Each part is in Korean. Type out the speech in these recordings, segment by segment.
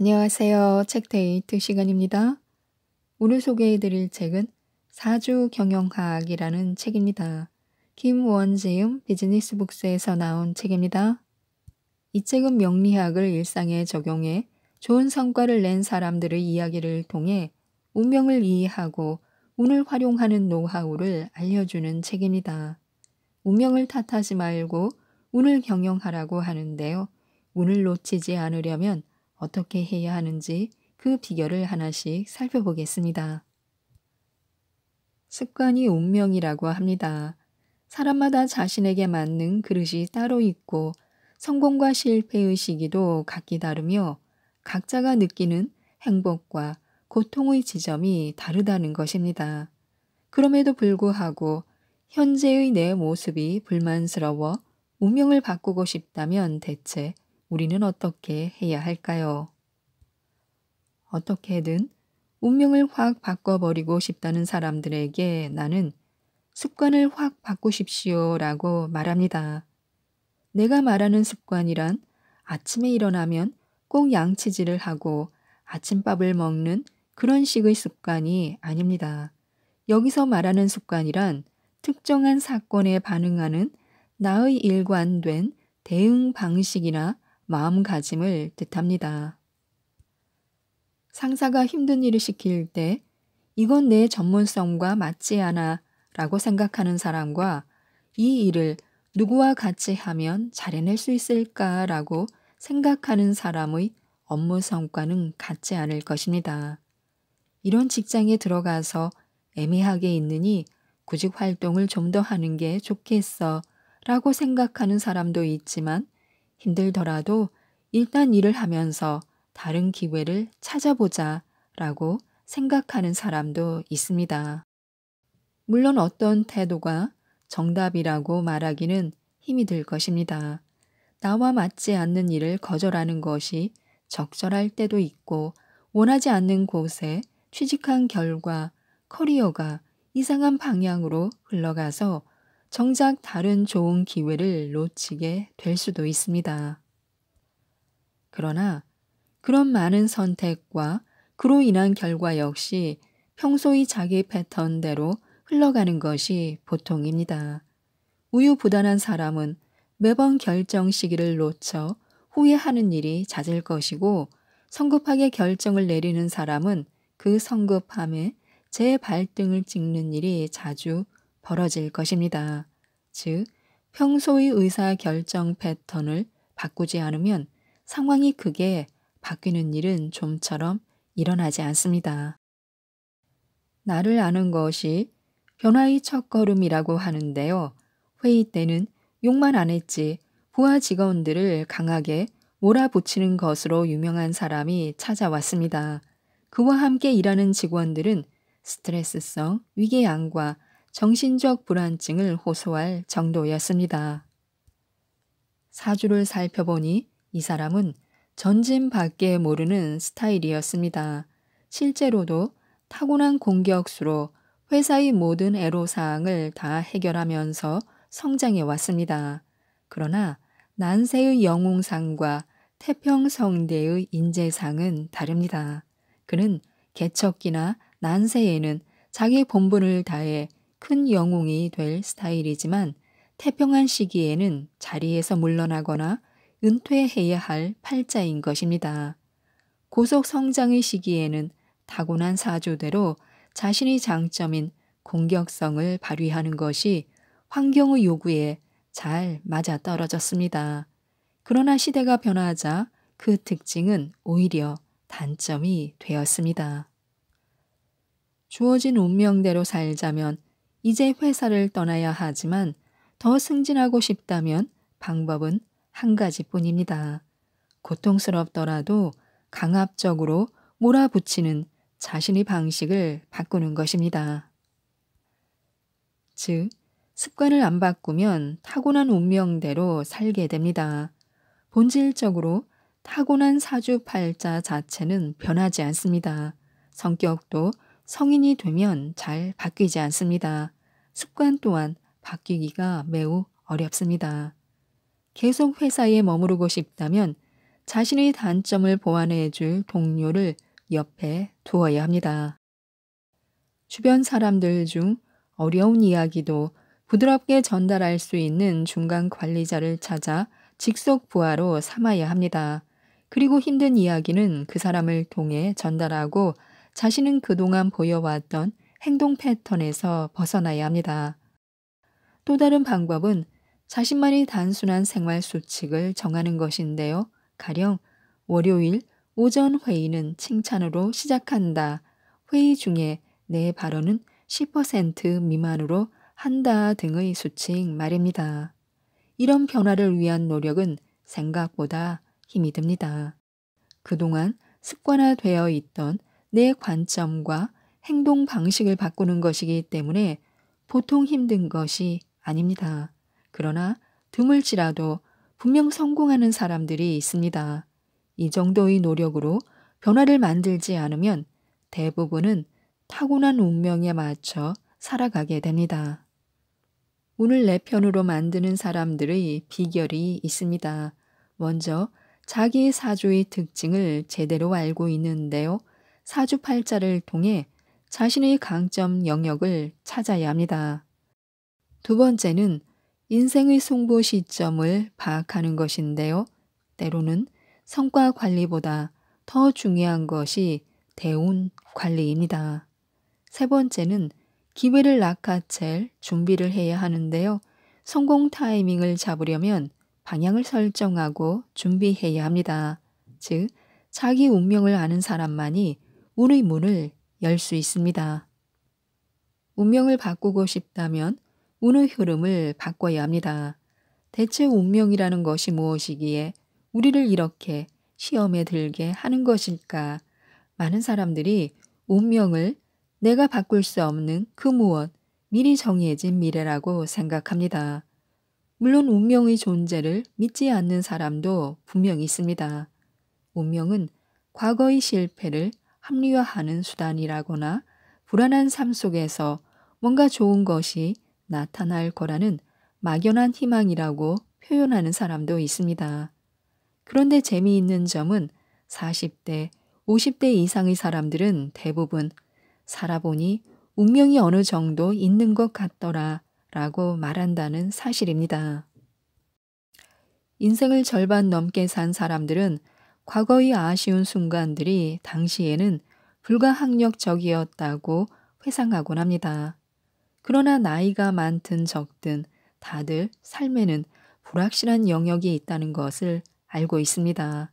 안녕하세요. 책데이트 시간입니다. 오늘 소개해드릴 책은 사주 경영학이라는 책입니다. 김원재음 비즈니스북스에서 나온 책입니다. 이 책은 명리학을 일상에 적용해 좋은 성과를 낸 사람들의 이야기를 통해 운명을 이해하고 운을 활용하는 노하우를 알려주는 책입니다. 운명을 탓하지 말고 운을 경영하라고 하는데요. 운을 놓치지 않으려면 어떻게 해야 하는지 그 비결을 하나씩 살펴보겠습니다. 습관이 운명이라고 합니다. 사람마다 자신에게 맞는 그릇이 따로 있고 성공과 실패의 시기도 각기 다르며 각자가 느끼는 행복과 고통의 지점이 다르다는 것입니다. 그럼에도 불구하고 현재의 내 모습이 불만스러워 운명을 바꾸고 싶다면 대체 우리는 어떻게 해야 할까요? 어떻게든 운명을 확 바꿔버리고 싶다는 사람들에게 나는 습관을 확 바꾸십시오 라고 말합니다. 내가 말하는 습관이란 아침에 일어나면 꼭 양치질을 하고 아침밥을 먹는 그런 식의 습관이 아닙니다. 여기서 말하는 습관이란 특정한 사건에 반응하는 나의 일관된 대응 방식이나 마음가짐을 뜻합니다. 상사가 힘든 일을 시킬 때 이건 내 전문성과 맞지 않아 라고 생각하는 사람과 이 일을 누구와 같이 하면 잘해낼 수 있을까라고 생각하는 사람의 업무 성과는 같지 않을 것입니다. 이런 직장에 들어가서 애매하게 있느니 구직 활동을 좀 더 하는 게 좋겠어 라고 생각하는 사람도 있지만 힘들더라도 일단 일을 하면서 다른 기회를 찾아보자 라고 생각하는 사람도 있습니다. 물론 어떤 태도가 정답이라고 말하기는 힘이 들 것입니다. 나와 맞지 않는 일을 거절하는 것이 적절할 때도 있고 원하지 않는 곳에 취직한 결과 커리어가 이상한 방향으로 흘러가서 정작 다른 좋은 기회를 놓치게 될 수도 있습니다. 그러나 그런 많은 선택과 그로 인한 결과 역시 평소의 자기 패턴대로 흘러가는 것이 보통입니다. 우유부단한 사람은 매번 결정 시기를 놓쳐 후회하는 일이 잦을 것이고 성급하게 결정을 내리는 사람은 그 성급함에 재발등을 찍는 일이 자주 벌어질 것입니다. 즉, 평소의 의사 결정 패턴을 바꾸지 않으면 상황이 크게 바뀌는 일은 좀처럼 일어나지 않습니다. 나를 아는 것이 변화의 첫걸음이라고 하는데요. 회의 때는 욕만 안 했지 부하 직원들을 강하게 몰아붙이는 것으로 유명한 사람이 찾아왔습니다. 그와 함께 일하는 직원들은 스트레스성, 위궤양과 정신적 불안증을 호소할 정도였습니다. 사주를 살펴보니 이 사람은 전진 밖에 모르는 스타일이었습니다. 실제로도 타고난 공격수로 회사의 모든 애로사항을 다 해결하면서 성장해 왔습니다. 그러나 난세의 영웅상과 태평성대의 인재상은 다릅니다. 그는 개척기나 난세에는 자기 본분을 다해 큰 영웅이 될 스타일이지만 태평한 시기에는 자리에서 물러나거나 은퇴해야 할 팔자인 것입니다. 고속 성장의 시기에는 타고난 사조대로 자신의 장점인 공격성을 발휘하는 것이 환경의 요구에 잘 맞아떨어졌습니다. 그러나 시대가 변하자 그 특징은 오히려 단점이 되었습니다. 주어진 운명대로 살자면 이제 회사를 떠나야 하지만 더 승진하고 싶다면 방법은 한 가지뿐입니다. 고통스럽더라도 강압적으로 몰아붙이는 자신의 방식을 바꾸는 것입니다. 즉, 습관을 안 바꾸면 타고난 운명대로 살게 됩니다. 본질적으로 타고난 사주팔자 자체는 변하지 않습니다. 성격도 성인이 되면 잘 바뀌지 않습니다. 습관 또한 바뀌기가 매우 어렵습니다. 계속 회사에 머무르고 싶다면 자신의 단점을 보완해 줄 동료를 옆에 두어야 합니다. 주변 사람들 중 어려운 이야기도 부드럽게 전달할 수 있는 중간 관리자를 찾아 직속 부하로 삼아야 합니다. 그리고 힘든 이야기는 그 사람을 통해 전달하고 자신은 그동안 보여왔던 행동 패턴에서 벗어나야 합니다. 또 다른 방법은 자신만의 단순한 생활 수칙을 정하는 것인데요. 가령 월요일 오전 회의는 칭찬으로 시작한다. 회의 중에 내 발언은 10% 미만으로 한다 등의 수칙 말입니다. 이런 변화를 위한 노력은 생각보다 힘이 듭니다. 그동안 습관화되어 있던 내 관점과 행동 방식을 바꾸는 것이기 때문에 보통 힘든 것이 아닙니다. 그러나 드물지라도 분명 성공하는 사람들이 있습니다. 이 정도의 노력으로 변화를 만들지 않으면 대부분은 타고난 운명에 맞춰 살아가게 됩니다. 오늘 내 편으로 만드는 사람들의 비결이 있습니다. 먼저 자기 사주의 특징을 제대로 알고 있는데요. 사주팔자를 통해 자신의 강점 영역을 찾아야 합니다. 두 번째는 인생의 송부 시점을 파악하는 것인데요. 때로는 성과 관리보다 더 중요한 것이 대운 관리입니다. 세 번째는 기회를 낚아챌 준비를 해야 하는데요. 성공 타이밍을 잡으려면 방향을 설정하고 준비해야 합니다. 즉, 자기 운명을 아는 사람만이 운의 문을 열수 있습니다. 운명을 바꾸고 싶다면 운의 흐름을 바꿔야 합니다. 대체 운명이라는 것이 무엇이기에 우리를 이렇게 시험에 들게 하는 것일까? 많은 사람들이 운명을 내가 바꿀 수 없는 그 무엇, 미리 정해진 미래라고 생각합니다. 물론 운명의 존재를 믿지 않는 사람도 분명히 있습니다. 운명은 과거의 실패를 합리화하는 수단이라거나 불안한 삶 속에서 뭔가 좋은 것이 나타날 거라는 막연한 희망이라고 표현하는 사람도 있습니다. 그런데 재미있는 점은 40대, 50대 이상의 사람들은 대부분 살아보니 운명이 어느 정도 있는 것 같더라 라고 말한다는 사실입니다. 인생을 절반 넘게 산 사람들은 과거의 아쉬운 순간들이 당시에는 불가항력적이었다고 회상하곤 합니다. 그러나 나이가 많든 적든 다들 삶에는 불확실한 영역이 있다는 것을 알고 있습니다.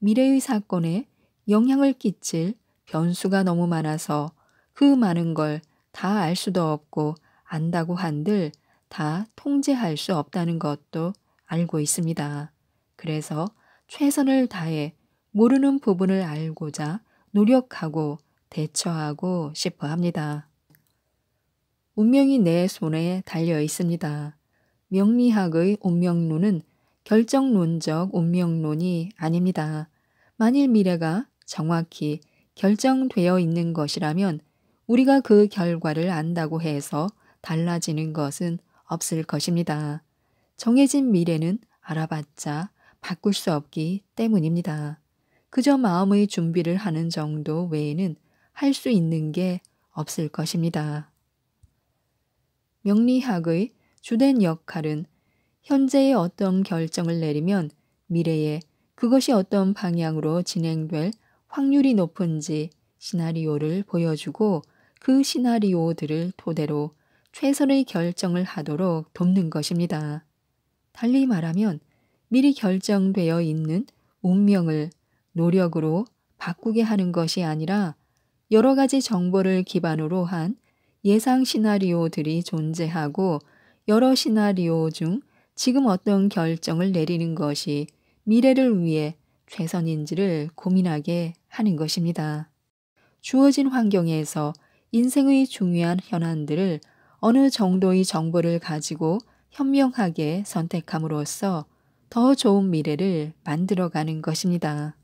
미래의 사건에 영향을 끼칠 변수가 너무 많아서 그 많은 걸 다 알 수도 없고 안다고 한들 다 통제할 수 없다는 것도 알고 있습니다. 그래서 최선을 다해 모르는 부분을 알고자 노력하고 대처하고 싶어 합니다. 운명이 내 손에 달려 있습니다. 명리학의 운명론은 결정론적 운명론이 아닙니다. 만일 미래가 정확히 결정되어 있는 것이라면 우리가 그 결과를 안다고 해서 달라지는 것은 없을 것입니다. 정해진 미래는 알아봤자 바꿀 수 없기 때문입니다. 그저 마음의 준비를 하는 정도 외에는 할 수 있는 게 없을 것입니다. 명리학의 주된 역할은 현재의 어떤 결정을 내리면 미래에 그것이 어떤 방향으로 진행될 확률이 높은지 시나리오를 보여주고 그 시나리오들을 토대로 최선의 결정을 하도록 돕는 것입니다. 달리 말하면 미리 결정되어 있는 운명을 노력으로 바꾸게 하는 것이 아니라 여러 가지 정보를 기반으로 한 예상 시나리오들이 존재하고 여러 시나리오 중 지금 어떤 결정을 내리는 것이 미래를 위해 최선인지를 고민하게 하는 것입니다. 주어진 환경에서 인생의 중요한 현안들을 어느 정도의 정보를 가지고 현명하게 선택함으로써 더 좋은 미래를 만들어가는 것입니다.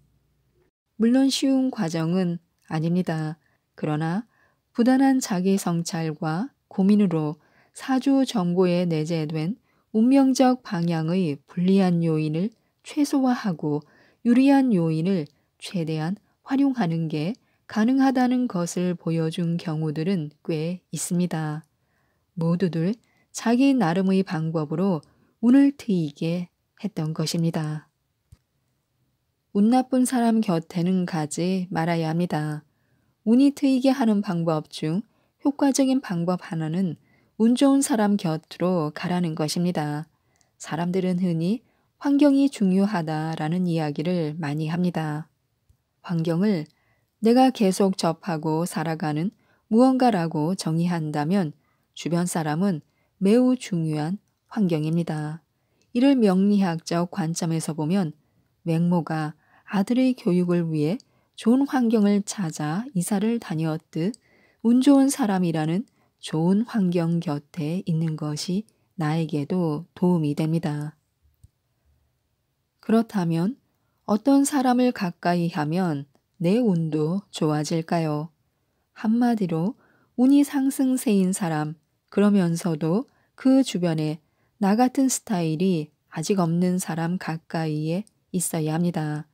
물론 쉬운 과정은 아닙니다. 그러나 부단한 자기 성찰과 고민으로 사주 정보에 내재된 운명적 방향의 불리한 요인을 최소화하고 유리한 요인을 최대한 활용하는 게 가능하다는 것을 보여준 경우들은 꽤 있습니다. 모두들 자기 나름의 방법으로 운을 트이게 했던 것입니다. 운 나쁜 사람 곁에는 가지 말아야 합니다. 운이 트이게 하는 방법 중 효과적인 방법 하나는 운 좋은 사람 곁으로 가라는 것입니다. 사람들은 흔히 환경이 중요하다라는 이야기를 많이 합니다. 환경을 내가 계속 접하고 살아가는 무언가라고 정의한다면 주변 사람은 매우 중요한 환경입니다. 이를 명리학적 관점에서 보면 맹모가 아들의 교육을 위해 좋은 환경을 찾아 이사를 다녔듯 운 좋은 사람이라는 좋은 환경 곁에 있는 것이 나에게도 도움이 됩니다. 그렇다면 어떤 사람을 가까이 하면 내 운도 좋아질까요? 한마디로 운이 상승세인 사람, 그러면서도 그 주변에 나 같은 스타일이 아직 없는 사람 가까이에 있어야 합니다.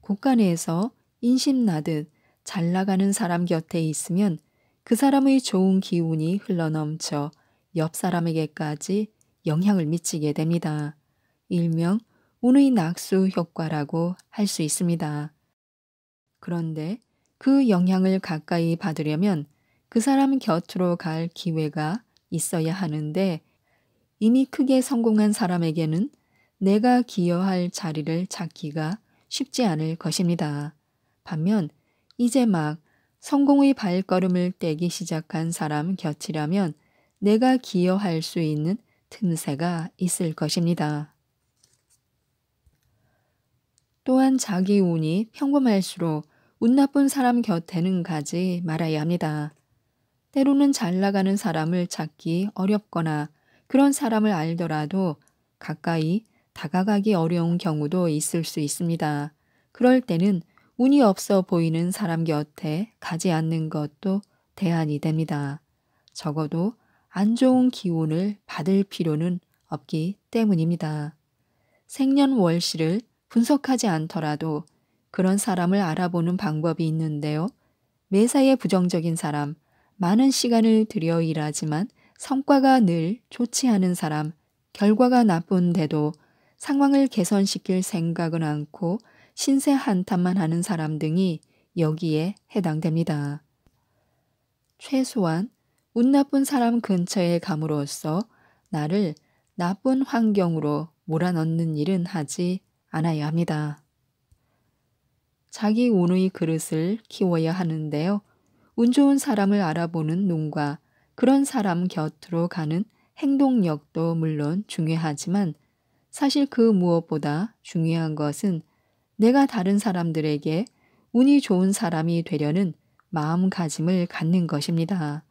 곳간에서 인심나듯 잘 나가는 사람 곁에 있으면 그 사람의 좋은 기운이 흘러넘쳐 옆 사람에게까지 영향을 미치게 됩니다. 일명 운의 낙수 효과라고 할 수 있습니다. 그런데 그 영향을 가까이 받으려면 그 사람 곁으로 갈 기회가 있어야 하는데 이미 크게 성공한 사람에게는 내가 기여할 자리를 찾기가 쉽지 않을 것입니다. 반면 이제 막 성공의 발걸음을 떼기 시작한 사람 곁이라면 내가 기여할 수 있는 틈새가 있을 것입니다. 또한 자기 운이 평범할수록 운 나쁜 사람 곁에는 가지 말아야 합니다. 때로는 잘 나가는 사람을 찾기 어렵거나 그런 사람을 알더라도 가까이 다가가기 어려운 경우도 있을 수 있습니다. 그럴 때는 운이 없어 보이는 사람 곁에 가지 않는 것도 대안이 됩니다. 적어도 안 좋은 기운을 받을 필요는 없기 때문입니다. 생년월시를 분석하지 않더라도 그런 사람을 알아보는 방법이 있는데요. 매사에 부정적인 사람, 많은 시간을 들여 일하지만 성과가 늘 좋지 않은 사람, 결과가 나쁜데도 상황을 개선시킬 생각은 않고 신세 한탄만 하는 사람 등이 여기에 해당됩니다. 최소한 운 나쁜 사람 근처에 감으로써 나를 나쁜 환경으로 몰아넣는 일은 하지 않아야 합니다. 자기 운의 그릇을 키워야 하는데요. 운 좋은 사람을 알아보는 눈과 그런 사람 곁으로 가는 행동력도 물론 중요하지만 사실 그 무엇보다 중요한 것은 내가 다른 사람들에게 운이 좋은 사람이 되려는 마음가짐을 갖는 것입니다.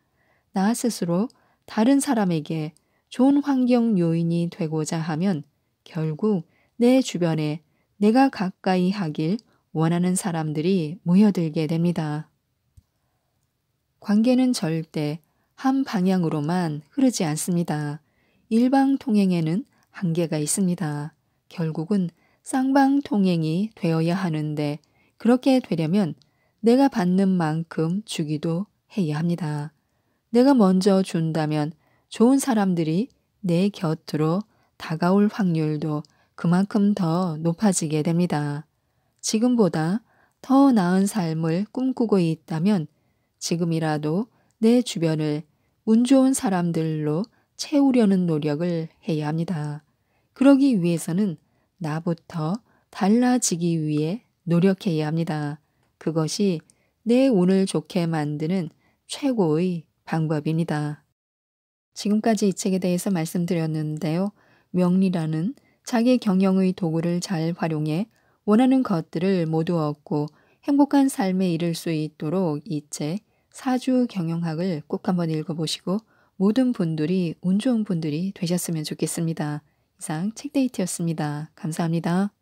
나 스스로 다른 사람에게 좋은 환경 요인이 되고자 하면 결국 내 주변에 내가 가까이 하길 원하는 사람들이 모여들게 됩니다. 관계는 절대 한 방향으로만 흐르지 않습니다. 일방 통행에는 한계가 있습니다. 결국은 쌍방 통행이 되어야 하는데 그렇게 되려면 내가 받는 만큼 주기도 해야 합니다. 내가 먼저 준다면 좋은 사람들이 내 곁으로 다가올 확률도 그만큼 더 높아지게 됩니다. 지금보다 더 나은 삶을 꿈꾸고 있다면 지금이라도 내 주변을 운 좋은 사람들로 채우려는 노력을 해야 합니다. 그러기 위해서는 나부터 달라지기 위해 노력해야 합니다. 그것이 내 운을 좋게 만드는 최고의 방법입니다. 지금까지 이 책에 대해서 말씀드렸는데요. 명리라는 자기 경영의 도구를 잘 활용해 원하는 것들을 모두 얻고 행복한 삶에 이를 수 있도록 이책 사주 경영학을 꼭 한번 읽어보시고 모든 분들이 운 좋은 분들이 되셨으면 좋겠습니다. 이상 책데이트였습니다. 감사합니다.